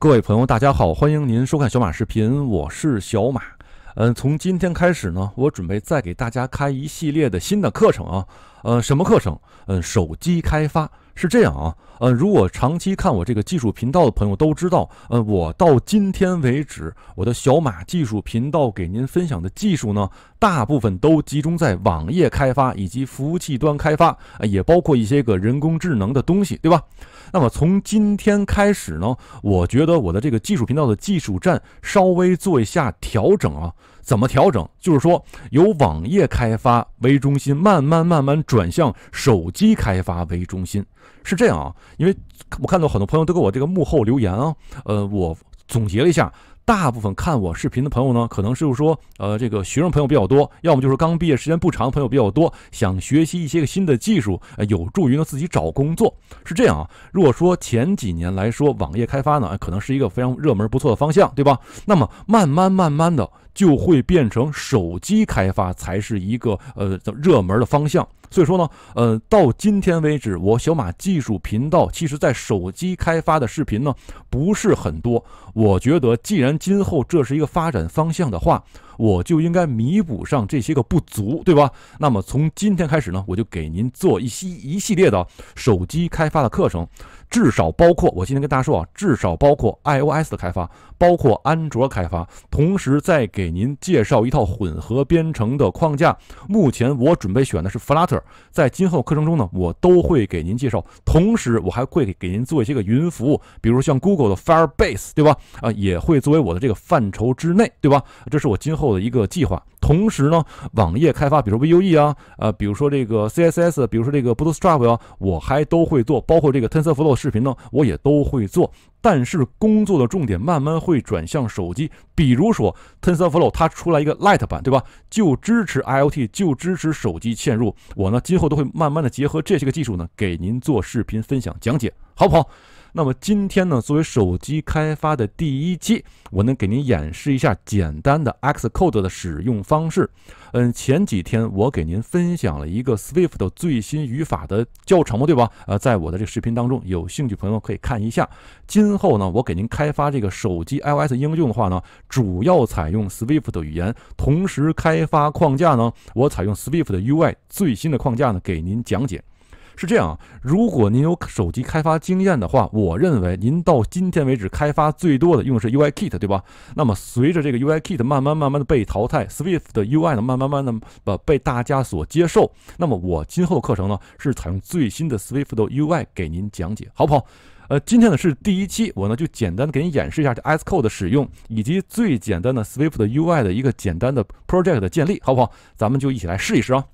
各位朋友，大家好，欢迎您收看小马视频，我是小马。嗯，从今天开始呢，我准备再给大家开一系列的新的课程啊，呃，什么课程？嗯，手机开发。是这样啊，呃，如果长期看我这个技术频道的朋友都知道，呃，我到今天为止，我的小马技术频道给您分享的技术呢，大部分都集中在网页开发以及服务器端开发，也包括一些个人工智能的东西，对吧？那么从今天开始呢，我觉得我的这个技术频道的技术站稍微做一下调整啊，怎么调整？就是说由网页开发为中心，慢慢慢慢转向手机开发为中心。是这样啊，因为我看到很多朋友都给我这个幕后留言啊，呃，我总结了一下，大部分看我视频的朋友呢，可能是说，呃，这个学生朋友比较多，要么就是刚毕业时间不长，朋友比较多，想学习一些个新的技术，有助于呢自己找工作。是这样啊，如果说前几年来说，网页开发呢，可能是一个非常热门不错的方向，对吧？那么慢慢慢慢的，就会变成手机开发才是一个呃热门的方向。所以说呢，呃，到今天为止，我小马技术频道其实在手机开发的视频呢不是很多。我觉得既然今后这是一个发展方向的话，我就应该弥补上这些个不足，对吧？那么从今天开始呢，我就给您做一系一系列的手机开发的课程。至少包括我今天跟大家说啊，至少包括 iOS 的开发，包括安卓开发，同时再给您介绍一套混合编程的框架。目前我准备选的是 Flutter，在今后课程中呢，我都会给您介绍。同时，我还会给您做一些个云服务，比如像 Google 的 Firebase，对吧？啊，也会作为我的这个范畴之内，对吧？这是我今后的一个计划。同时呢，网页开发，比如 Vue 啊，呃，比如说这个 CSS，比如说这个 Bootstrap 啊，我还都会做，包括这个 TensorFlow。视频呢，我也都会做，但是工作的重点慢慢会转向手机，比如说 TensorFlow 它出来一个 Lite 版，对吧？就支持 IOT，就支持手机嵌入。我呢，今后都会慢慢的结合这些个技术呢，给您做视频分享讲解，好不好？那么今天呢，作为手机开发的第一期，我能给您演示一下简单的 Xcode 的使用方式。嗯，前几天我给您分享了一个 Swift 最新语法的教程嘛，对吧？呃，在我的这个视频当中，有兴趣朋友可以看一下。今后呢，我给您开发这个手机 iOS 应用的话呢，主要采用 Swift 的语言，同时开发框架呢，我采用 Swift 的 UI 最新的框架呢，给您讲解。是这样，如果您有手机开发经验的话，我认为您到今天为止开发最多的用的是 UIKit，对吧？那么随着这个 UIKit 慢慢慢慢的被淘汰，Swift 的 UI 慢慢慢慢的被大家所接受，那么我今后课程呢是采用最新的 Swift 的 UI 给您讲解，好不好？呃，今天呢是第一期，我呢就简单的给你演示一下这 S c o d e 的使用，以及最简单的 Swift 的 UI 的一个简单的 project 的建立，好不好？咱们就一起来试一试啊。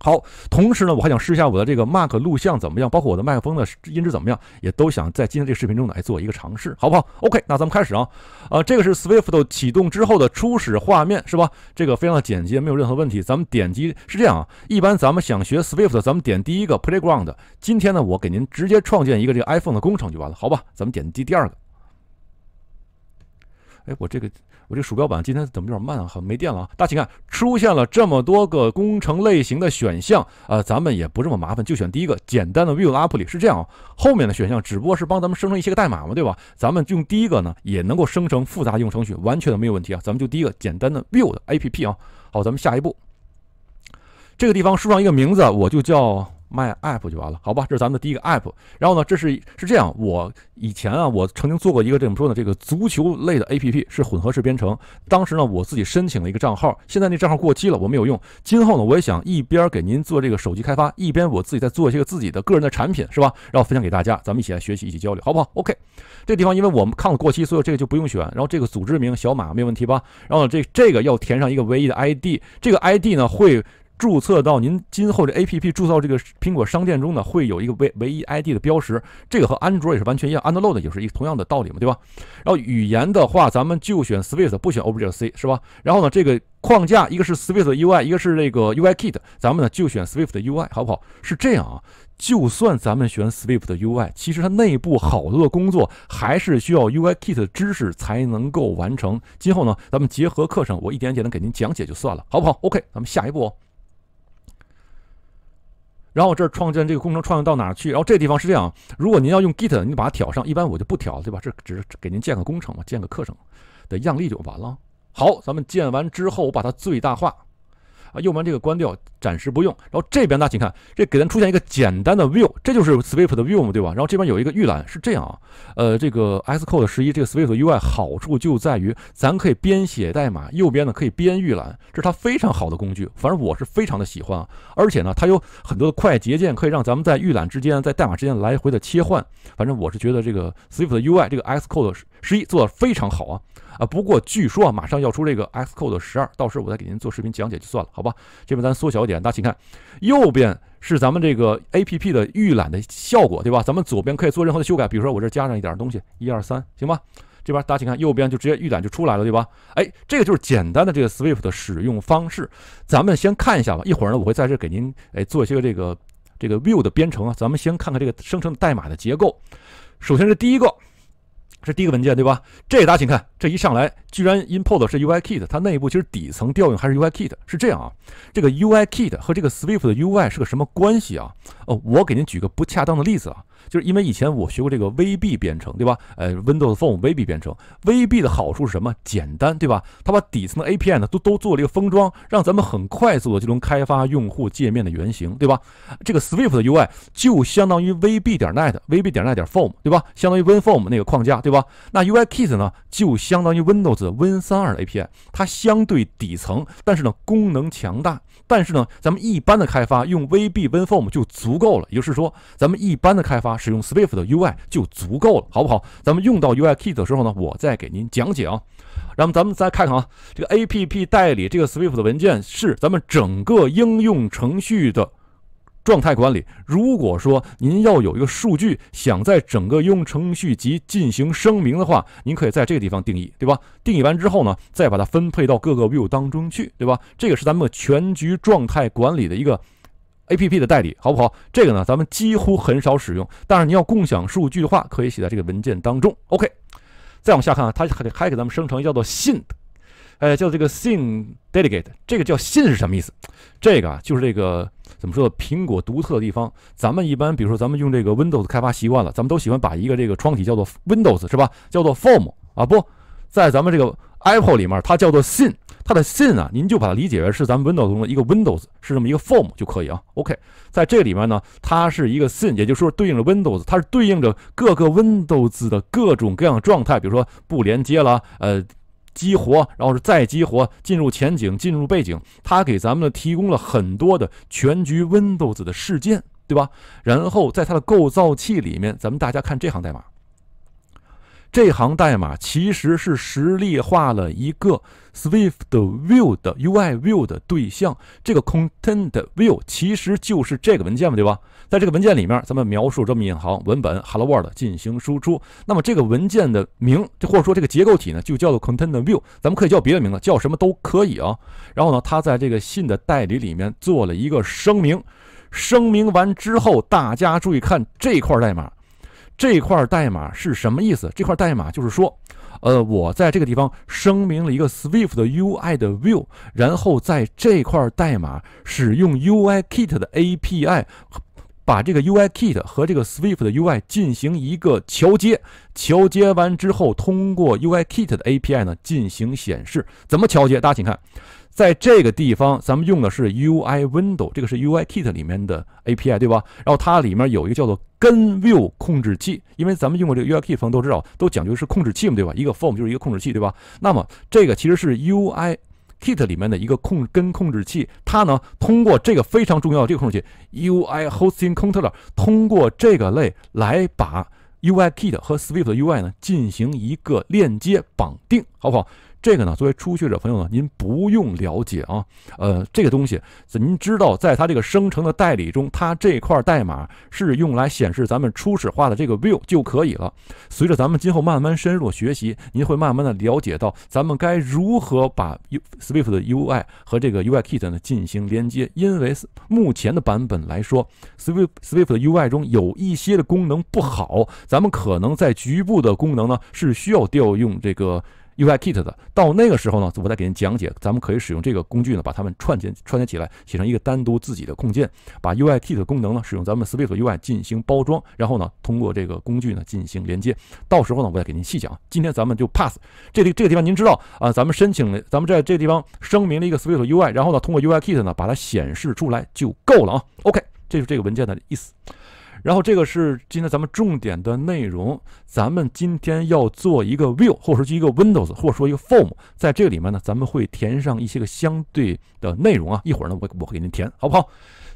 好，同时呢，我还想试一下我的这个 Mac 录像怎么样，包括我的麦克风的音质怎么样，也都想在今天这个视频中呢来做一个尝试，好不好？OK，那咱们开始啊，啊，这个是 Swift 的启动之后的初始画面是吧？这个非常的简洁，没有任何问题。咱们点击是这样啊，一般咱们想学 Swift 的，咱们点第一个 Playground。今天呢，我给您直接创建一个这个 iPhone 的工程就完了，好吧？咱们点击第二个。哎，我这个。我这鼠标板今天怎么有点慢啊？好像没电了啊！大家请看，出现了这么多个工程类型的选项啊，咱们也不这么麻烦，就选第一个简单的 View 的 App 里是这样啊。后面的选项只不过是帮咱们生成一些个代码嘛，对吧？咱们用第一个呢，也能够生成复杂应用程序，完全的没有问题啊。咱们就第一个简单的 View 的 App 啊。好，咱们下一步，这个地方输上一个名字，我就叫。卖 app 就完了，好吧？这是咱们的第一个 app。然后呢，这是是这样，我以前啊，我曾经做过一个怎么说呢，这个足球类的 app 是混合式编程。当时呢，我自己申请了一个账号，现在那账号过期了，我没有用。今后呢，我也想一边给您做这个手机开发，一边我自己再做一些自己的个人的产品，是吧？然后分享给大家，咱们一起来学习，一起交流，好不好？OK，这地方因为我们看了过期，所以这个就不用选。然后这个组织名小马没有问题吧？然后这这个要填上一个唯一的 ID，这个 ID 呢会。注册到您今后这 A P P 注册到这个苹果商店中呢，会有一个唯唯一 I D 的标识，这个和安卓也是完全一样，安卓 load 也是一同样的道理嘛，对吧？然后语言的话，咱们就选 Swift，不选 Objective C，是吧？然后呢，这个框架一个是 Swift 的 U I，一个是那个 U I Kit，咱们呢就选 Swift 的 U I，好不好？是这样啊，就算咱们选 Swift 的 U I，其实它内部好多的工作还是需要 U I Kit 的知识才能够完成。今后呢，咱们结合课程，我一点点的给您讲解就算了，好不好？OK，咱们下一步。哦。然后这儿创建这个工程创建到哪去？然后这地方是这样，如果您要用 Git，您把它挑上，一般我就不挑，对吧？这只是给您建个工程嘛，建个课程的样例就完了。好，咱们建完之后，我把它最大化。啊，右边这个关掉，暂时不用。然后这边呢，请看，这给咱出现一个简单的 view，这就是 Swift 的 view 嘛，对吧？然后这边有一个预览，是这样啊。呃，这个 Xcode 十一这个 Swift UI 好处就在于咱可以编写代码，右边呢可以边预览，这是它非常好的工具。反正我是非常的喜欢啊。而且呢，它有很多的快捷键可以让咱们在预览之间、在代码之间来回的切换。反正我是觉得这个 Swift UI 这个 Xcode 十一做的非常好啊。啊，不过据说啊，马上要出这个 Xcode 十二，到时候我再给您做视频讲解就算了，好吧？这边咱缩小一点，大家请看，右边是咱们这个 A P P 的预览的效果，对吧？咱们左边可以做任何的修改，比如说我这加上一点东西，一二三，行吗？这边大家请看，右边就直接预览就出来了，对吧？哎，这个就是简单的这个 Swift 的使用方式，咱们先看一下吧。一会儿呢，我会在这给您哎做一些这个这个 View 的编程啊，咱们先看看这个生成代码的结构。首先是第一个。是第一个文件对吧？这大家请看，这一上来居然 import 是 UIKit，它内部其实底层调用还是 UIKit，是这样啊？这个 UIKit 和这个 Swift 的 UI 是个什么关系啊？哦，我给您举个不恰当的例子啊。就是因为以前我学过这个 VB 编程，对吧？呃，Windows Phone VB 编程，VB 的好处是什么？简单，对吧？它把底层的 API 呢都都做了一个封装，让咱们很快速的就能开发用户界面的原型，对吧？这个 Swift 的 UI 就相当于 VB 点 Net，VB 点 Net 点 Form，对吧？相当于 Win Form 那个框架，对吧？那 UIKit 呢就相当于 Windows Win32 的 API，它相对底层，但是呢功能强大。但是呢，咱们一般的开发用 VB Win Form 就足够了。也就是说，咱们一般的开发。啊，使用 Swift 的 UI 就足够了，好不好？咱们用到 UIKit 的时候呢，我再给您讲解啊。然后咱们再看看啊，这个 App 代理这个 Swift 的文件是咱们整个应用程序的状态管理。如果说您要有一个数据想在整个应用程序集进行声明的话，您可以在这个地方定义，对吧？定义完之后呢，再把它分配到各个 View 当中去，对吧？这个是咱们全局状态管理的一个。A P P 的代理好不好？这个呢，咱们几乎很少使用。但是你要共享数据的话，可以写在这个文件当中。O K，再往下看，啊，它还还给咱们生成叫做信，哎，叫这个 Sing Delegate，这个叫信是什么意思？这个啊，就是这个怎么说？苹果独特的地方，咱们一般，比如说咱们用这个 Windows 开发习惯了，咱们都喜欢把一个这个窗体叫做 Windows 是吧？叫做 Form 啊，不在咱们这个。Apple 里面，它叫做信，它的信啊，您就把它理解为是咱们 Windows 中的一个 Windows，是这么一个 form 就可以啊。OK，在这里面呢，它是一个信，也就是说对应着 Windows，它是对应着各个 Windows 的各种各样状态，比如说不连接了，呃，激活，然后是再激活，进入前景，进入背景，它给咱们提供了很多的全局 Windows 的事件，对吧？然后在它的构造器里面，咱们大家看这行代码。这行代码其实是实例化了一个 Swift View 的 UI View 的对象。这个 Content View 其实就是这个文件嘛，对吧？在这个文件里面，咱们描述这么一行文本 "Hello World" 进行输出。那么这个文件的名，或者说这个结构体呢，就叫做 Content View。咱们可以叫别的名字，叫什么都可以啊。然后呢，它在这个信的代理里面做了一个声明。声明完之后，大家注意看这块代码。这块代码是什么意思？这块代码就是说，呃，我在这个地方声明了一个 Swift 的 UI 的 View，然后在这块代码使用 UIKit 的 API，把这个 UIKit 和这个 Swift 的 UI 进行一个桥接。桥接完之后，通过 UIKit 的 API 呢进行显示。怎么桥接？大家请看。在这个地方，咱们用的是 UI Window，这个是 UIKit 里面的 API，对吧？然后它里面有一个叫做根 View 控制器，因为咱们用过这个 UIKit 方都知道，都讲究是控制器嘛，对吧？一个 Form 就是一个控制器，对吧？那么这个其实是 UIKit 里面的一个控根控制器，它呢通过这个非常重要的这个控制器 UIHostingController，通过这个类来把 UIKit 和 Swift UI 呢进行一个链接绑定，好不好？这个呢，作为初学者朋友呢，您不用了解啊。呃，这个东西，您知道，在它这个生成的代理中，它这块代码是用来显示咱们初始化的这个 view 就可以了。随着咱们今后慢慢深入学习，您会慢慢的了解到，咱们该如何把 Swift 的 UI 和这个 UIKit 呢进行连接。因为目前的版本来说，Swift Swift 的 UI 中有一些的功能不好，咱们可能在局部的功能呢是需要调用这个。UIKit 的，到那个时候呢，我再给您讲解，咱们可以使用这个工具呢，把它们串接串接起来，写成一个单独自己的控件，把 UIKit 的功能呢，使用咱们 SwiftUI 进行包装，然后呢，通过这个工具呢进行连接，到时候呢，我再给您细讲。今天咱们就 pass 这里这个地方，您知道啊，咱们申请了，咱们在这地方声明了一个 SwiftUI，然后呢，通过 UIKit 呢把它显示出来就够了啊。OK，这是这个文件的意思。然后这个是今天咱们重点的内容，咱们今天要做一个 view，或者说一个 windows，或者说一个 form，在这里面呢，咱们会填上一些个相对的内容啊。一会儿呢，我我给您填，好不好？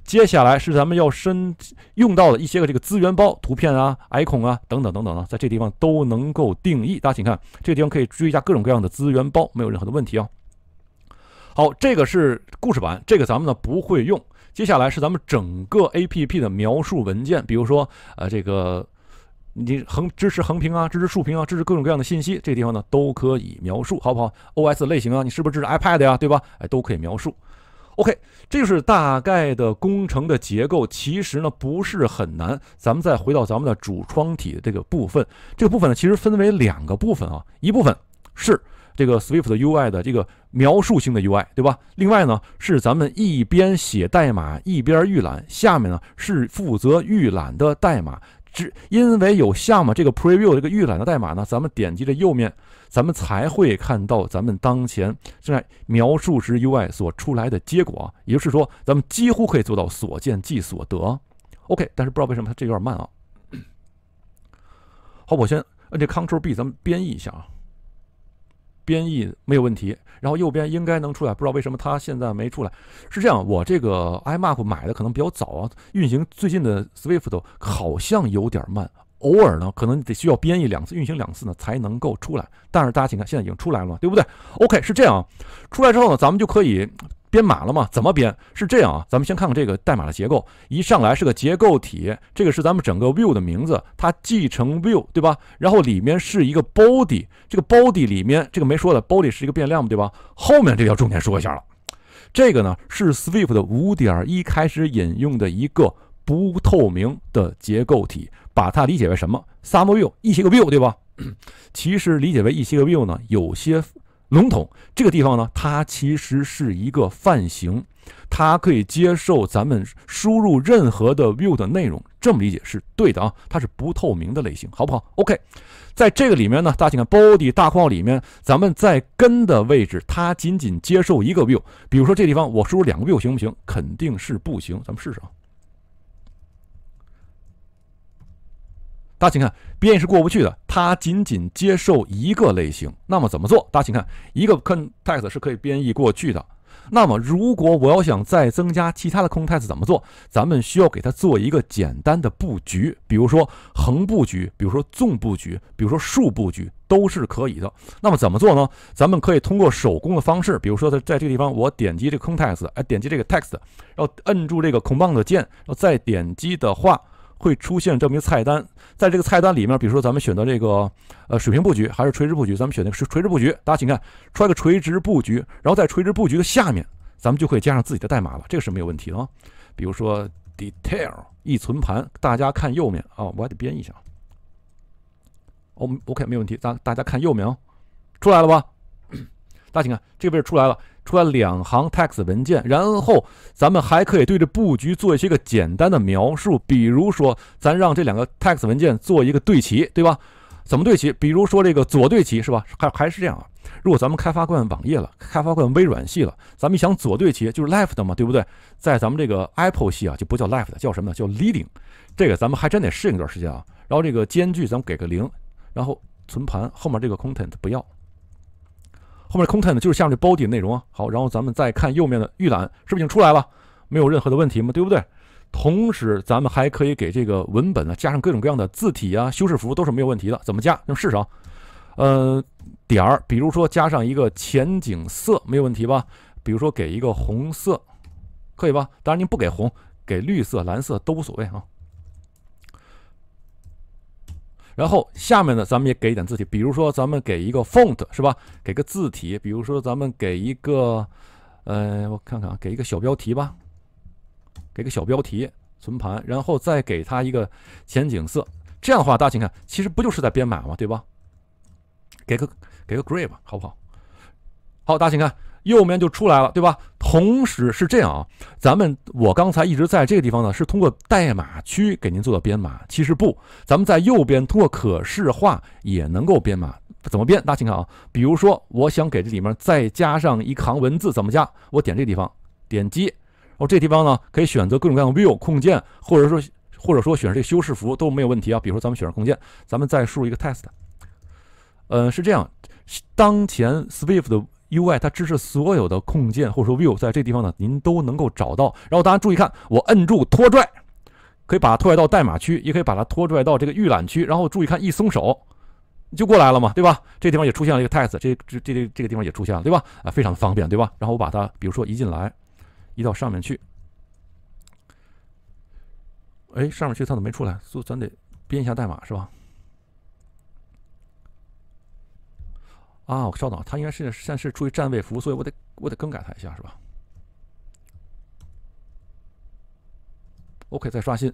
接下来是咱们要申用到的一些个这个资源包、图片啊、icon 啊等等等等啊，在这地方都能够定义。大家请看，这个地方可以追加各种各样的资源包，没有任何的问题啊。好，这个是故事版，这个咱们呢不会用。接下来是咱们整个 APP 的描述文件，比如说，呃，这个你横支持横屏啊，支持竖屏啊，支持各种各样的信息，这地方呢都可以描述，好不好？OS 类型啊，你是不是支持 iPad 呀，对吧？哎，都可以描述。OK，这就是大概的工程的结构，其实呢不是很难。咱们再回到咱们的主窗体这个部分，这个部分呢其实分为两个部分啊，一部分是。这个 Swift 的 UI 的这个描述性的 UI 对吧？另外呢，是咱们一边写代码一边预览。下面呢是负责预览的代码，只因为有下面这个 Preview 这个预览的代码呢，咱们点击这右面，咱们才会看到咱们当前正在描述时 UI 所出来的结果。也就是说，咱们几乎可以做到所见即所得。OK，但是不知道为什么它这有点慢啊。好，我先按这 c t r l B，咱们编译一下啊。编译没有问题，然后右边应该能出来，不知道为什么它现在没出来。是这样，我这个 iMac 买的可能比较早啊，运行最近的 Swift 好像有点慢。偶尔呢，可能得需要编译两次，运行两次呢，才能够出来。但是大家请看，现在已经出来了嘛，对不对？OK，是这样啊。出来之后呢，咱们就可以编码了嘛。怎么编？是这样啊。咱们先看看这个代码的结构。一上来是个结构体，这个是咱们整个 View 的名字，它继承 View，对吧？然后里面是一个 body，这个 body 里面这个没说的 body 是一个变量嘛，对吧？后面这个要重点说一下了。这个呢是 Swift 的五点一开始引用的一个不透明的结构体。把它理解为什么 some view 一些个 view 对吧？其实理解为一些个 view 呢，有些笼统。这个地方呢，它其实是一个泛型，它可以接受咱们输入任何的 view 的内容。这么理解是对的啊，它是不透明的类型，好不好？OK，在这个里面呢，大家请看 body 大框里面，咱们在根的位置，它仅仅接受一个 view。比如说这地方，我输入两个 view 行不行？肯定是不行。咱们试试啊。大家请看，编译是过不去的，它仅仅接受一个类型。那么怎么做？大家请看，一个 context 是可以编译过去的。那么如果我要想再增加其他的 context 怎么做？咱们需要给它做一个简单的布局，比如说横布局，比如说纵布局，比如说竖布局都是可以的。那么怎么做呢？咱们可以通过手工的方式，比如说在在这个地方我点击这个 context，哎，点击这个 text，然后摁住这个 command 键，然后再点击的话。会出现这么一个菜单，在这个菜单里面，比如说咱们选择这个呃水平布局还是垂直布局，咱们选那个垂直布局。大家请看，出来个垂直布局，然后在垂直布局的下面，咱们就可以加上自己的代码了，这个是没有问题的。啊。比如说 detail 一存盘，大家看右面啊，我还得编一下。O O K 没有问题，咱大家看右面啊，出来了吧？大家请看这个位置出来了。出来两行 text 文件，然后咱们还可以对着布局做一些个简单的描述，比如说，咱让这两个 text 文件做一个对齐，对吧？怎么对齐？比如说这个左对齐，是吧？还还是这样啊？如果咱们开发惯网页了，开发惯微软系了，咱们一想左对齐就是 left 嘛，对不对？在咱们这个 apple 系啊，就不叫 left，叫什么呢？叫 leading。这个咱们还真得适应一段时间啊。然后这个间距咱们给个零，然后存盘，后面这个 content 不要。后面 content 就是下面 body 的内容啊。好，然后咱们再看右面的预览，是不是已经出来了？没有任何的问题吗？对不对？同时，咱们还可以给这个文本呢加上各种各样的字体啊、修饰符，都是没有问题的。怎么加？那试试啊。呃，点儿，比如说加上一个前景色，没有问题吧？比如说给一个红色，可以吧？当然您不给红，给绿色、蓝色都无所谓啊。然后下面呢，咱们也给一点字体，比如说咱们给一个 font 是吧？给个字体，比如说咱们给一个，呃，我看看啊，给一个小标题吧，给个小标题，存盘，然后再给它一个前景色。这样的话，大家请看，其实不就是在编码吗？对吧？给个给个 gray 吧，好不好？好，大家请看。右面就出来了，对吧？同时是这样啊，咱们我刚才一直在这个地方呢，是通过代码区给您做的编码。其实不，咱们在右边通过可视化也能够编码。怎么编？大家请看啊，比如说我想给这里面再加上一行文字，怎么加？我点这地方，点击，然后这地方呢可以选择各种各样的 view 控件，或者说或者说选这个修饰符都没有问题啊。比如说咱们选上控件，咱们再输入一个 test。嗯，是这样，当前 Swift 的。U I 它支持所有的控件，或者说 View，在这地方呢，您都能够找到。然后大家注意看，我摁住拖拽，可以把它拖拽到代码区，也可以把它拖拽到这个预览区。然后注意看，一松手就过来了嘛，对吧？这地方也出现了一个 t e s t 这这这这这个地方也出现了，对吧？啊，非常的方便，对吧？然后我把它，比如说移进来，移到上面去。哎，上面去它怎么没出来？说咱得编一下代码，是吧？啊，我稍等，他应该是现在是处于占位服务，所以我得我得更改他一下，是吧？OK，再刷新。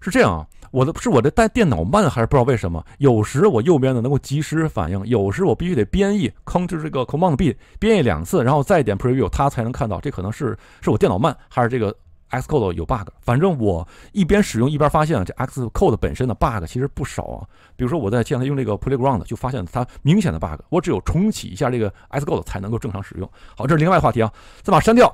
是这样啊，我的是我这带电脑慢，还是不知道为什么？有时我右边的能够及时反应，有时我必须得编译，c t r l 这个 command b 编译两次，然后再点 preview，它才能看到。这可能是是我电脑慢，还是这个？Xcode 有 bug，反正我一边使用一边发现这 Xcode 本身的 bug 其实不少啊。比如说我在现在用这个 Playground 就发现它明显的 bug，我只有重启一下这个 Xcode 才能够正常使用。好，这是另外话题啊，再把它删掉。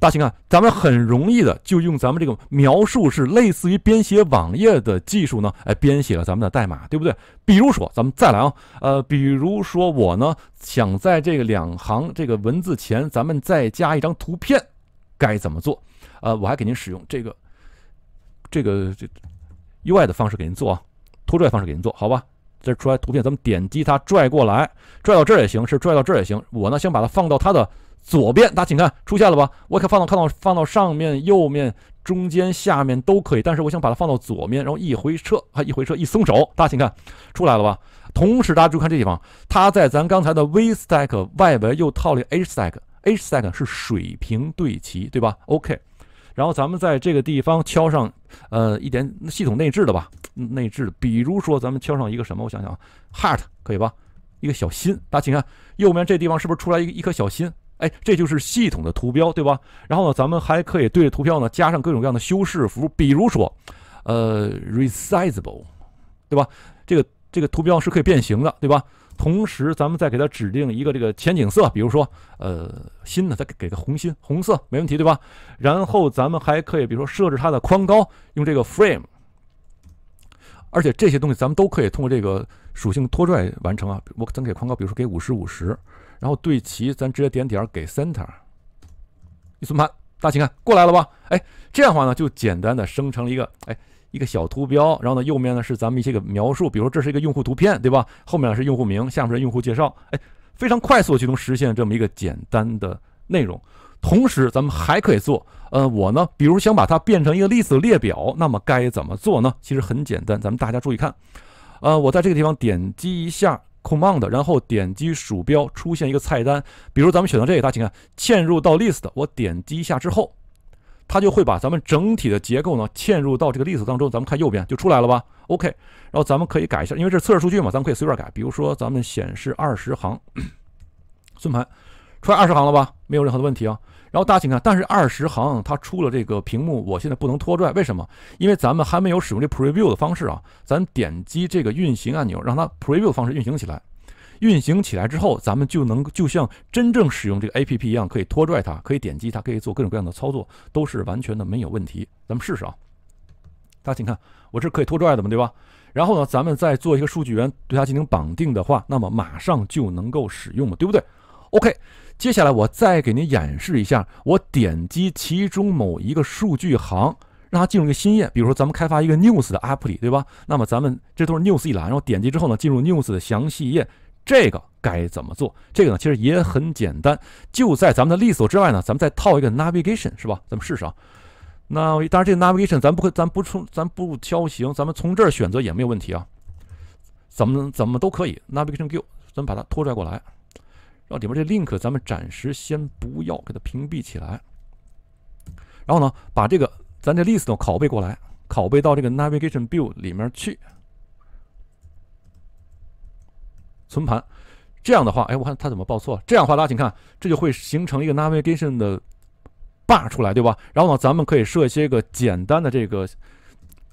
大兴啊，咱们很容易的就用咱们这个描述是类似于编写网页的技术呢，哎，编写了咱们的代码，对不对？比如说咱们再来啊，呃，比如说我呢想在这个两行这个文字前，咱们再加一张图片，该怎么做？呃，我还给您使用这个这个这 UI 的方式给您做啊，拖拽方式给您做好吧。这出来图片，咱们点击它拽过来，拽到这儿也行，是拽到这儿也行。我呢，先把它放到它的左边，大家请看出现了吧？我可放到看到放到上面、右面、中间、下面都可以，但是我想把它放到左面，然后一回撤，啊，一回撤，一松手，大家请看出来了吧？同时大家注意看这地方，它在咱刚才的 V stack 外围又套了一个 H stack，H stack 是水平对齐，对吧？OK。然后咱们在这个地方敲上，呃，一点系统内置的吧，内置的。比如说咱们敲上一个什么，我想想啊，heart 可以吧？一个小心，大家请看，右边这地方是不是出来一一颗小心？哎，这就是系统的图标，对吧？然后呢，咱们还可以对图标呢加上各种各样的修饰符，比如说，呃，resizable，对吧？这个这个图标是可以变形的，对吧？同时，咱们再给它指定一个这个前景色，比如说，呃，心呢，再给给个红心，红色没问题，对吧？然后咱们还可以，比如说设置它的宽高，用这个 frame。而且这些东西咱们都可以通过这个属性拖拽完成啊。我咱给宽高，比如说给五十五十，然后对齐，咱直接点点儿给 center。一存盘，大家请看过来了吧？哎，这样的话呢，就简单的生成了一个哎。一个小图标，然后呢，右面呢是咱们一些个描述，比如说这是一个用户图片，对吧？后面是用户名，下面是用户介绍，哎，非常快速就能实现这么一个简单的内容。同时，咱们还可以做，呃，我呢，比如想把它变成一个 list 列表，那么该怎么做呢？其实很简单，咱们大家注意看，呃，我在这个地方点击一下 command，然后点击鼠标出现一个菜单，比如咱们选择这个，大家请看，嵌入到 list，我点击一下之后。它就会把咱们整体的结构呢嵌入到这个例子当中，咱们看右边就出来了吧？OK，然后咱们可以改一下，因为是测试数据嘛，咱们可以随便改。比如说咱们显示二十行，孙盘，出来二十行了吧？没有任何的问题啊。然后大家请看，但是二十行它出了这个屏幕，我现在不能拖拽，为什么？因为咱们还没有使用这 Preview 的方式啊。咱点击这个运行按钮，让它 Preview 的方式运行起来。运行起来之后，咱们就能就像真正使用这个 APP 一样，可以拖拽它，可以点击它，可以做各种各样的操作，都是完全的没有问题。咱们试试啊！大家请看，我这是可以拖拽的嘛，对吧？然后呢，咱们再做一个数据源，对它进行绑定的话，那么马上就能够使用了，对不对？OK，接下来我再给您演示一下，我点击其中某一个数据行，让它进入一个新页。比如说咱们开发一个 news 的 APP 里，对吧？那么咱们这都是 news 一栏，然后点击之后呢，进入 news 的详细页。这个该怎么做？这个呢，其实也很简单，就在咱们的 list 之外呢，咱们再套一个 navigation，是吧？咱们试试啊。那当然，这 navigation，咱不，会，咱不从，咱不敲行，咱们从这儿选择也没有问题啊。怎么怎么都可以。navigation view，咱们把它拖拽过来，然后里面这 link，咱们暂时先不要给它屏蔽起来。然后呢，把这个咱这 list 拷贝过来，拷贝到这个 navigation view 里面去。存盘，这样的话，哎，我看它怎么报错。这样的话，大家请看，这就会形成一个 navigation 的 bar 出来，对吧？然后呢，咱们可以设一些个简单的这个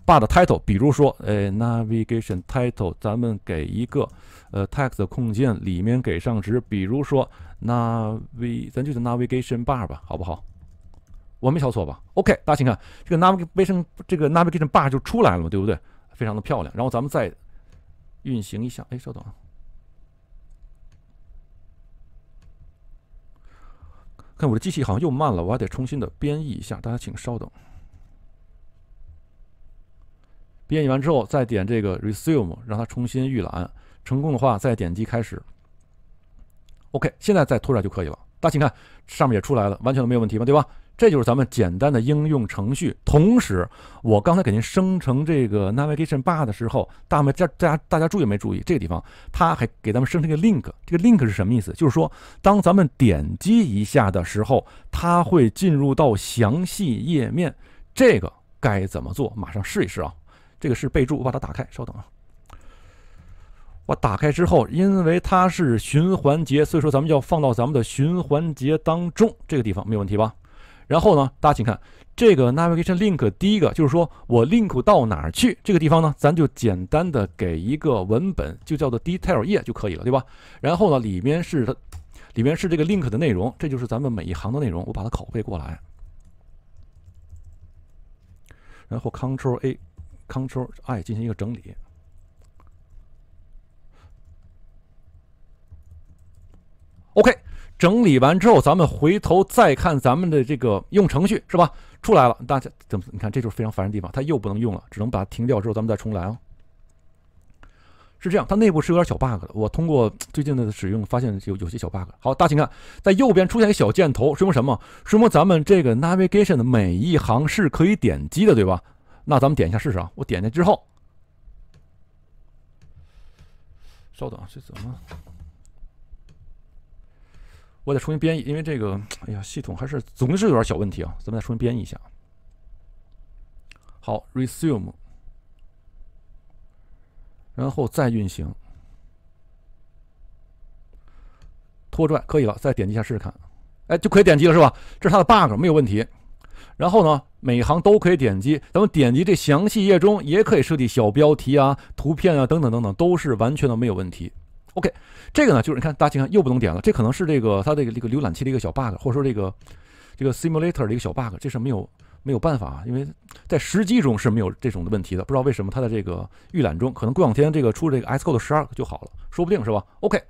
bar 的 title，比如说，哎，navigation title，咱们给一个呃 text 空间里面给上值，比如说 navigation，咱就叫 navigation bar 吧，好不好？我没敲错吧？OK，大家请看，这个 navigation 这个 navigation bar 就出来了嘛，对不对？非常的漂亮。然后咱们再运行一下，哎，稍等。啊。看我的机器好像又慢了，我还得重新的编译一下，大家请稍等。编译完之后再点这个 Resume，让它重新预览，成功的话再点击开始。OK，现在再拖来就可以了。大家请看，上面也出来了，完全都没有问题嘛，对吧？这就是咱们简单的应用程序。同时，我刚才给您生成这个 Navigation Bar 的时候，大们家大家大家注意没注意这个地方？它还给咱们生成一个 Link。这个 Link 是什么意思？就是说，当咱们点击一下的时候，它会进入到详细页面。这个该怎么做？马上试一试啊！这个是备注，我把它打开，稍等啊。我打开之后，因为它是循环节，所以说咱们要放到咱们的循环节当中。这个地方没有问题吧？然后呢，大家请看这个 navigation link，第一个就是说我 link 到哪儿去。这个地方呢，咱就简单的给一个文本，就叫做 detail 页就可以了，对吧？然后呢，里面是它，里面是这个 link 的内容，这就是咱们每一行的内容。我把它拷贝过来，然后 c t r l A，c t r l I 进行一个整理。OK。整理完之后，咱们回头再看咱们的这个用程序是吧？出来了，大家怎么？你看这就是非常烦人的地方，它又不能用了，只能把它停掉之后，咱们再重来啊。是这样，它内部是有点小 bug 的。我通过最近的使用发现有有些小 bug。好，大家请看，在右边出现一个小箭头，说明什么？说明咱们这个 navigation 的每一行是可以点击的，对吧？那咱们点一下试试啊。我点下之后，稍等啊，这怎么？我得重新编译，因为这个，哎呀，系统还是总是有点小问题啊。咱们再重新编译一下。好，resume，然后再运行，拖拽可以了。再点击一下试试看，哎，就可以点击了是吧？这是它的 bug，没有问题。然后呢，每行都可以点击。咱们点击这详细页中也可以设计小标题啊、图片啊等等等等，都是完全的没有问题。OK，这个呢就是你看，大家请看，又不能点了。这可能是这个它的这个浏览器的一个小 bug，或者说这个这个 simulator 的一个小 bug。这是没有没有办法啊，因为在实机中是没有这种的问题的。不知道为什么它的这个预览中，可能过两天这个出这个 Xcode 十二就好了，说不定是吧？OK，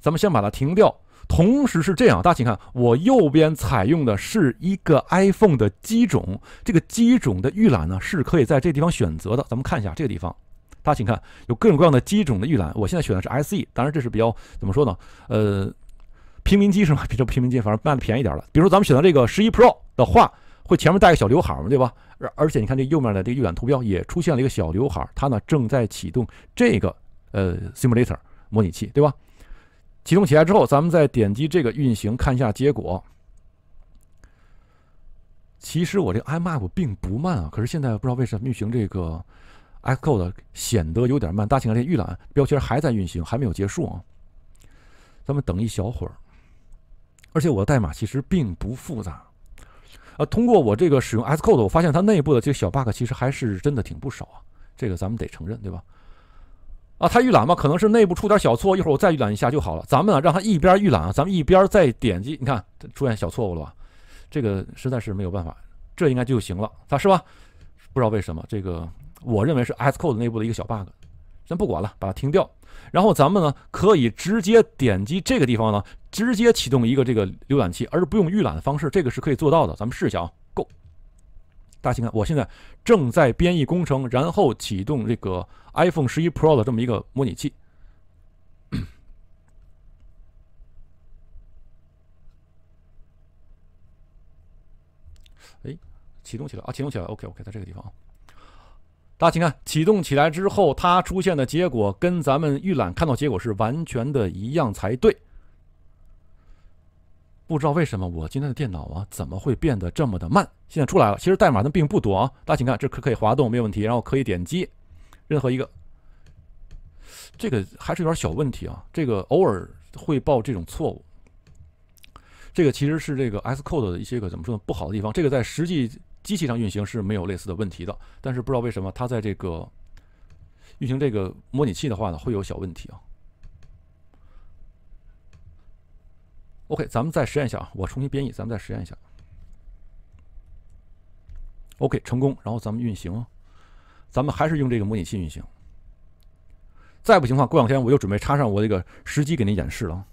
咱们先把它停掉。同时是这样，大家请看，我右边采用的是一个 iPhone 的机种，这个机种的预览呢是可以在这地方选择的。咱们看一下这个地方。大家请看，有各种各样的机种的预览。我现在选的是 SE，当然这是比较怎么说呢？呃，平民机是吗？比较平民机，反正卖的便宜点了。比如咱们选的这个十一 Pro 的话，会前面带个小刘海嘛，对吧？而而且你看这右面的这个预览图标也出现了一个小刘海，它呢正在启动这个呃 Simulator 模拟器，对吧？启动起来之后，咱们再点击这个运行，看一下结果。其实我这个 iMap 并不慢啊，可是现在不知道为什么运行这个。S Code 显得有点慢，大清看这预览标签还在运行，还没有结束啊。咱们等一小会儿。而且我的代码其实并不复杂啊。通过我这个使用 S Code，我发现它内部的这个小 bug 其实还是真的挺不少啊。这个咱们得承认，对吧？啊，它预览嘛，可能是内部出点小错。一会儿我再预览一下就好了。咱们啊，让它一边预览，咱们一边再点击。你看，出现小错误了吧？这个实在是没有办法，这应该就行了，它是吧？不知道为什么这个。我认为是 Xcode 内部的一个小 bug，先不管了，把它停掉。然后咱们呢，可以直接点击这个地方呢，直接启动一个这个浏览器，而不用预览的方式，这个是可以做到的。咱们试一下啊，Go。大家请看，我现在正在编译工程，然后启动这个 iPhone 十一 Pro 的这么一个模拟器。哎，启动起来啊，启动起来，OK OK，在这个地方啊。大家请看，启动起来之后，它出现的结果跟咱们预览看到结果是完全的一样才对。不知道为什么我今天的电脑啊，怎么会变得这么的慢？现在出来了，其实代码呢并不多啊。大家请看，这可可以滑动没有问题，然后可以点击任何一个。这个还是有点小问题啊，这个偶尔会报这种错误。这个其实是这个 S Code 的一些个怎么说呢不好的地方，这个在实际。机器上运行是没有类似的问题的，但是不知道为什么它在这个运行这个模拟器的话呢，会有小问题啊。OK，咱们再实验一下啊，我重新编译，咱们再实验一下。OK，成功，然后咱们运行，咱们还是用这个模拟器运行。再不行的话，过两天我就准备插上我这个实机给您演示了。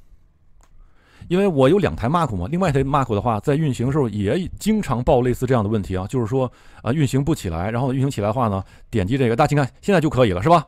因为我有两台 Mark 嘛，另外一台 Mark 的话，在运行时候也经常报类似这样的问题啊，就是说啊，运行不起来，然后运行起来的话呢，点击这个，大家请看，现在就可以了，是吧？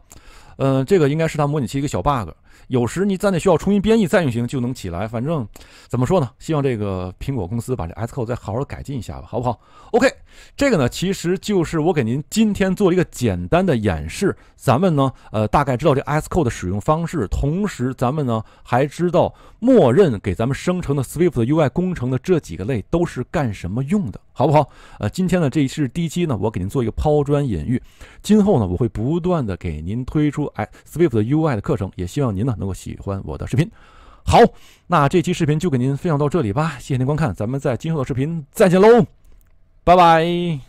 嗯，这个应该是它模拟器一个小 bug。有时你暂那需要重新编译再运行就能起来，反正怎么说呢？希望这个苹果公司把这 S code 再好好改进一下吧，好不好？OK，这个呢，其实就是我给您今天做了一个简单的演示，咱们呢，呃，大概知道这 S code 的使用方式，同时咱们呢还知道默认给咱们生成的 Swift 的 UI 工程的这几个类都是干什么用的，好不好？呃，今天呢这是第一期呢，我给您做一个抛砖引玉，今后呢我会不断的给您推出哎 Swift 的 UI 的课程，也希望您。能够喜欢我的视频，好，那这期视频就给您分享到这里吧，谢谢您观看，咱们在今后的视频再见喽，拜拜。